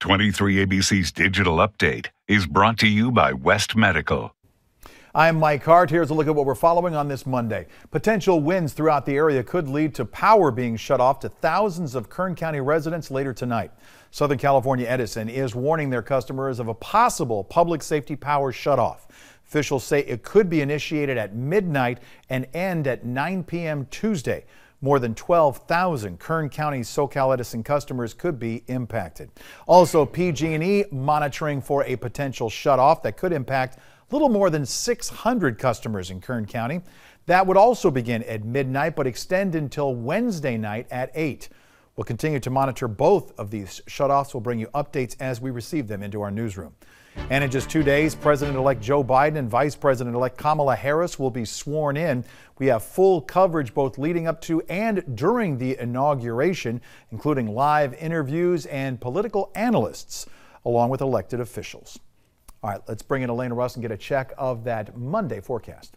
23 ABC's Digital Update is brought to you by West Medical. I'm Mike Hart. Here's a look at what we're following on this Monday. Potential winds throughout the area could lead to power being shut off to thousands of Kern County residents later tonight. Southern California Edison is warning their customers of a possible public safety power shutoff. Officials say it could be initiated at midnight and end at 9 p.m. Tuesday. More than 12,000 Kern County SoCal Edison customers could be impacted. Also, PG&E monitoring for a potential shutoff that could impact little more than 600 customers in Kern County. That would also begin at midnight but extend until Wednesday night at 8. We'll continue to monitor both of these shutoffs. We'll bring you updates as we receive them into our newsroom. And in just two days, President elect Joe Biden and Vice President elect Kamala Harris will be sworn in. We have full coverage both leading up to and during the inauguration, including live interviews and political analysts, along with elected officials. All right, let's bring in Elena Russ and get a check of that Monday forecast.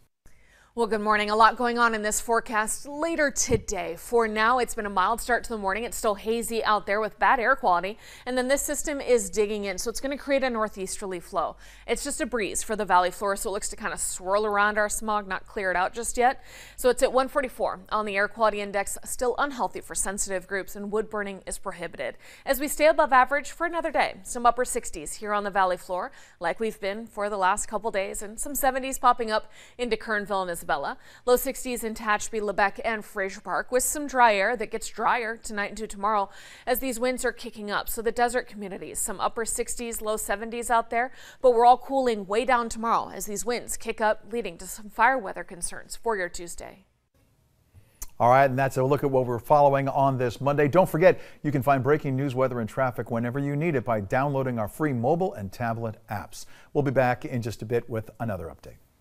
Well, good morning. A lot going on in this forecast later today. For now, it's been a mild start to the morning. It's still hazy out there with bad air quality. And then this system is digging in, so it's going to create a northeasterly flow. It's just a breeze for the valley floor, so it looks to kind of swirl around our smog, not clear it out just yet. So it's at 144 on the air quality index, still unhealthy for sensitive groups, and wood burning is prohibited. As we stay above average for another day, some upper 60s here on the valley floor, like we've been for the last couple days, and some 70s popping up into Kernville and Isabella. Low 60s in Tatchby, Lebec, and Fraser Park with some dry air that gets drier tonight into tomorrow as these winds are kicking up. So the desert communities, some upper 60s, low 70s out there, but we're all cooling way down tomorrow as these winds kick up, leading to some fire weather concerns for your Tuesday. All right, and that's a look at what we're following on this Monday. Don't forget, you can find breaking news, weather, and traffic whenever you need it by downloading our free mobile and tablet apps. We'll be back in just a bit with another update.